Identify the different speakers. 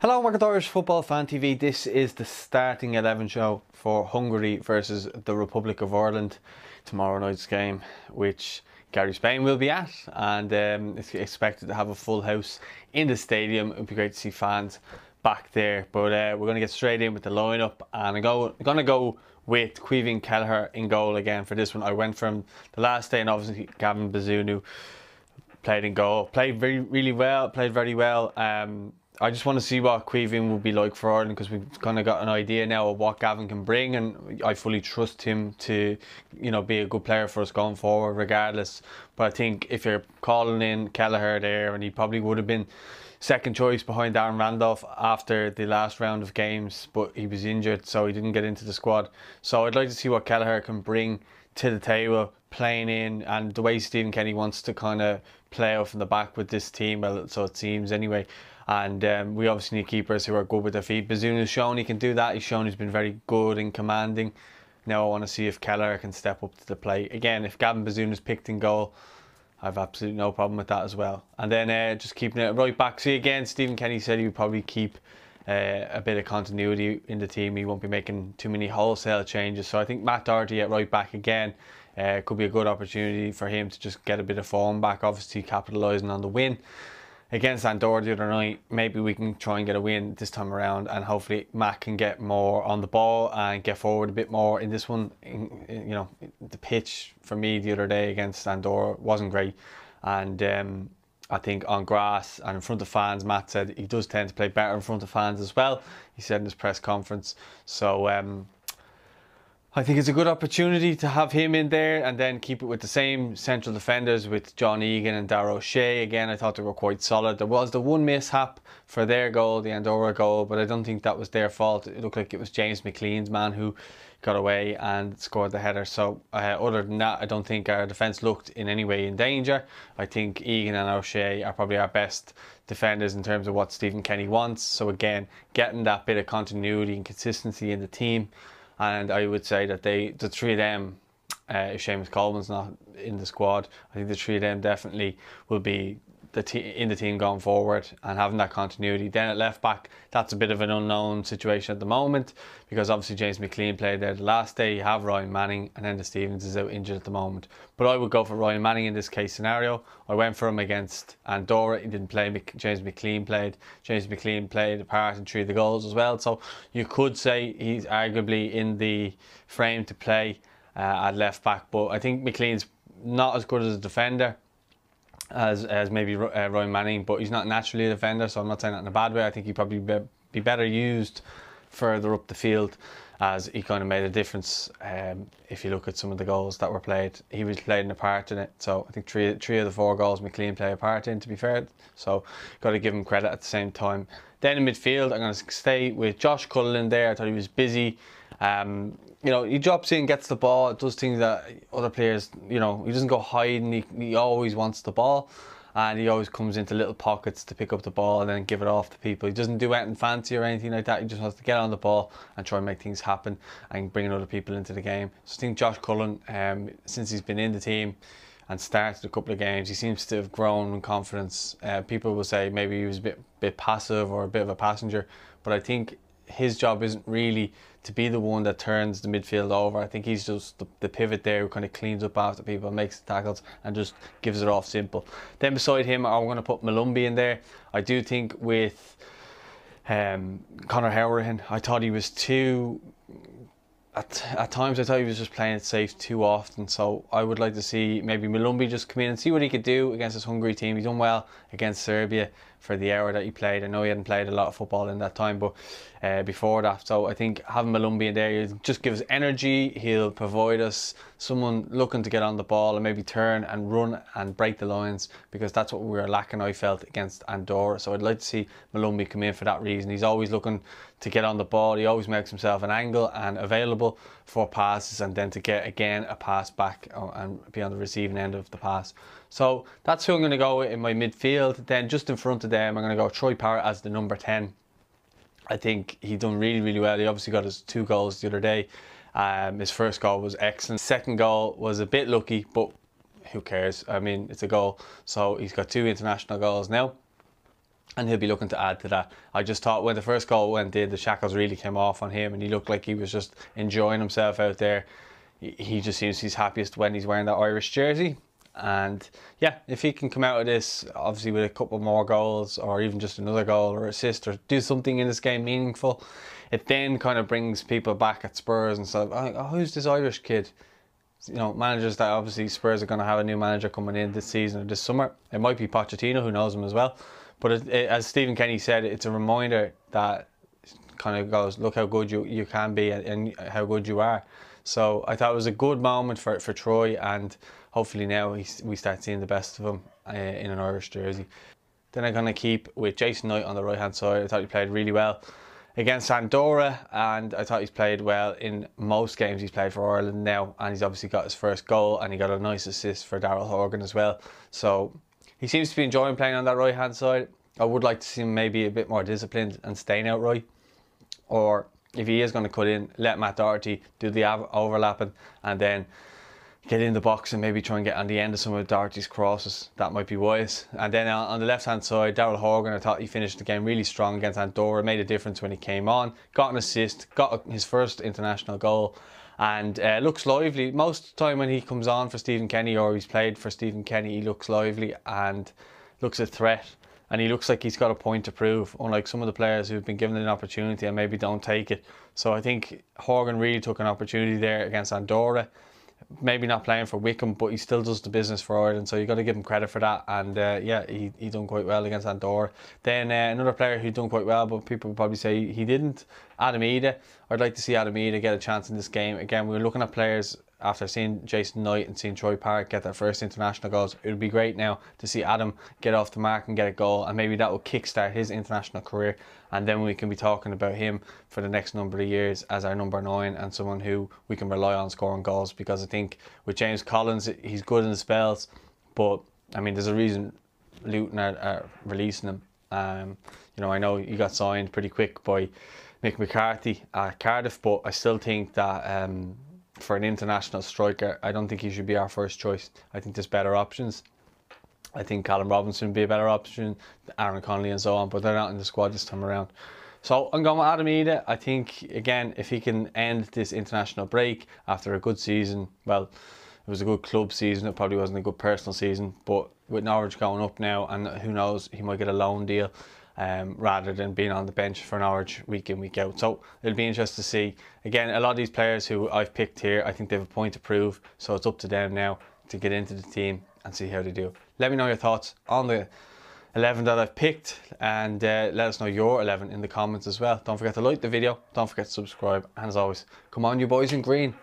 Speaker 1: Hello Market Irish Football Fan TV, this is the starting 11 show for Hungary versus the Republic of Ireland, tomorrow night's game, which Gary Spain will be at, and um, it's expected to have a full house in the stadium. It would be great to see fans back there, but uh, we're going to get straight in with the lineup, and I'm going to go with Quivin Kelleher in goal again for this one. I went from the last day, and obviously Gavin Bazunu played in goal, played very, really well, played very well. Um, I just want to see what Queven will be like for Ireland because we've kind of got an idea now of what Gavin can bring, and I fully trust him to, you know, be a good player for us going forward, regardless. But I think if you're calling in Kelleher there, and he probably would have been second choice behind Darren Randolph after the last round of games, but he was injured, so he didn't get into the squad. So I'd like to see what Kelleher can bring to the table, playing in, and the way Stephen Kenny wants to kind of play off in the back with this team, so it seems anyway. And um, we obviously need keepers who are good with their feet. has shown he can do that. He's shown he's been very good and commanding. Now I want to see if Keller can step up to the plate. Again, if Gavin is picked in goal, I've absolutely no problem with that as well. And then uh, just keeping it right back. See, again, Stephen Kenny said he would probably keep uh, a bit of continuity in the team. He won't be making too many wholesale changes. So I think Matt Doherty at right back again uh, could be a good opportunity for him to just get a bit of form back, obviously capitalising on the win against Andorra the other night, maybe we can try and get a win this time around, and hopefully Matt can get more on the ball and get forward a bit more in this one. In, you know, the pitch for me the other day against Andorra wasn't great, and um, I think on grass and in front of fans, Matt said he does tend to play better in front of fans as well. He said in his press conference. So um, I think it's a good opportunity to have him in there and then keep it with the same central defenders with John Egan and Darrow Shea. Again, I thought they were quite solid. There was the one mishap for their goal, the Andorra goal, but I don't think that was their fault. It looked like it was James McLean's man who got away and scored the header. So uh, other than that, I don't think our defence looked in any way in danger. I think Egan and O'Shea are probably our best defenders in terms of what Stephen Kenny wants. So again, getting that bit of continuity and consistency in the team and I would say that they, the three of them, uh, if Seamus Coleman's not in the squad, I think the three of them definitely will be the te- in the team going forward and having that continuity. Then at left back, that's a bit of an unknown situation at the moment because obviously James McLean played there the last day. You have Ryan Manning, and then the Stevens is out injured at the moment. But I would go for Ryan Manning in this case scenario. I went for him against Andorra. He didn't play. James McLean played. James McLean played a part in three of the goals as well. So you could say he's arguably in the frame to play uh, at left back. But I think McLean's not as good as a defender as as maybe uh, Roy Manning, but he's not naturally a defender, so I'm not saying that in a bad way. I think he'd probably be, better used further up the field as he kind of made a difference. Um, if you look at some of the goals that were played, he was playing a part in it. So I think three three of the four goals McLean played a part in. To be fair, so got to give him credit at the same time. Then in midfield, I'm going to stay with Josh Cullen there. I thought he was busy. Um, you know, he drops in, gets the ball, does things that other players, you know, he doesn't go hiding. He, he always wants the ball, and he always comes into little pockets to pick up the ball and then give it off to people. He doesn't do anything fancy or anything like that. He just wants to get on the ball and try and make things happen and bring other people into the game. So I think Josh Cullen, um, since he's been in the team, and started a couple of games. He seems to have grown in confidence. Uh, people will say maybe he was a bit, bit passive or a bit of a passenger, but I think his job isn't really to be the one that turns the midfield over. I think he's just the, the, pivot there who kind of cleans up after people, makes the tackles, and just gives it off simple. Then beside him, I'm going to put Malumbi in there. I do think with um, Connor Howrahan, I thought he was too. At, at times, I thought he was just playing it safe too often. So I would like to see maybe Malumbi just come in and see what he could do against this Hungary team. He's done well against Serbia for the hour that he played. I know he hadn't played a lot of football in that time, but uh, before that, so I think having Malumbi in there just gives energy. He'll provide us someone looking to get on the ball and maybe turn and run and break the lines because that's what we were lacking. I felt against Andorra, so I'd like to see Malumbi come in for that reason. He's always looking to get on the ball. He always makes himself an angle and available for passes, and then to get again a pass back uh, and be on the receiving end of the pass. So that's who I'm going to go in my midfield. Then just in front of them, I'm going to go Troy Parrott as the number 10. I think he done really, really well. He obviously got his two goals the other day. Um, his first goal was excellent. Second goal was a bit lucky, but who cares? I mean, it's a goal. So he's got two international goals now and he'll be looking to add to that. I just thought when the first goal went in, the shackles really came off on him, and he looked like he was just enjoying himself out there. He just seems he's happiest when he's wearing that Irish jersey. And yeah, if he can come out of this, obviously with a couple more goals or even just another goal or assist or do something in this game meaningful, it then kind of brings people back at Spurs and so, oh, who's this Irish kid? You know, managers that obviously Spurs are going to have a new manager coming in this season or this summer. It might be Pochettino, who knows him as well. But it, it, as Stephen Kenny said, it's a reminder that kind of goes, look how good you, you can be and, and how good you are. So I thought it was a good moment for, for Troy and hopefully now we start seeing the best of him uh, in an Irish jersey. Then I'm going to keep with Jason Knight on the right hand side. I thought he played really well against Andorra, and I thought he's played well in most games he's played for Ireland now. And he's obviously got his first goal, and he got a nice assist for Daryl Horgan as well. So he seems to be enjoying playing on that right hand side. I would like to see him maybe a bit more disciplined and staying out right, or if he is going to cut in, let Matt Doherty do the overlapping, and then get in the box and maybe try and get on the end of some of Doherty's crosses. That might be wise. And then uh, on the left-hand side, Daryl Horgan, I thought he finished the game really strong against Andorra, made a difference when he came on, got an assist, got his first international goal and uh, looks lively. Most time when he comes on for Stephen Kenny or he's played for Stephen Kenny, he looks lively and looks a threat. And he looks like he's got a point to prove, unlike some of the players who've been given an opportunity and maybe don't take it. So I think Horgan really took an opportunity there against Andorra maybe not playing for Wickham, but he still does the business for Ireland. So you got to give him credit for that. And uh, yeah, he, he done quite well against Andorra. Then uh, another player who done quite well, but people probably say he didn't. Adam Ida. I'd like to see Adam Ida get a chance in this game. Again, we were looking at players after seeing Jason Knight and seeing Troy Park get their first international goals, it would be great now to see Adam get off the mark and get a goal, and maybe that will kickstart his international career. And then we can be talking about him for the next number of years as our number nine and someone who we can rely on scoring goals. Because I think with James Collins, he's good in spells, but I mean, there's a reason Luton are, are releasing him. Um, you know, I know he got signed pretty quick by Mick McCarthy at Cardiff, but I still think that. Um, for an international striker, I don't think he should be our first choice. I think there's better options. I think Callum Robinson would be a better option, Aaron Connolly and so on, but they're not in the squad this time around. So I'm going with Adam Ida. I think, again, if he can end this international break after a good season, well, it was a good club season, it probably wasn't a good personal season, but with Norwich going up now, and who knows, he might get a loan deal um, rather than being on the bench for an Norwich week in, week out. So it'll be interesting to see. Again, a lot of these players who I've picked here, I think they have a point to prove. So it's up to them now to get into the team and see how they do. Let me know your thoughts on the 11 that I've picked and uh, let us know your 11 in the comments as well. Don't forget to like the video, don't forget to subscribe, and as always, come on you boys in green,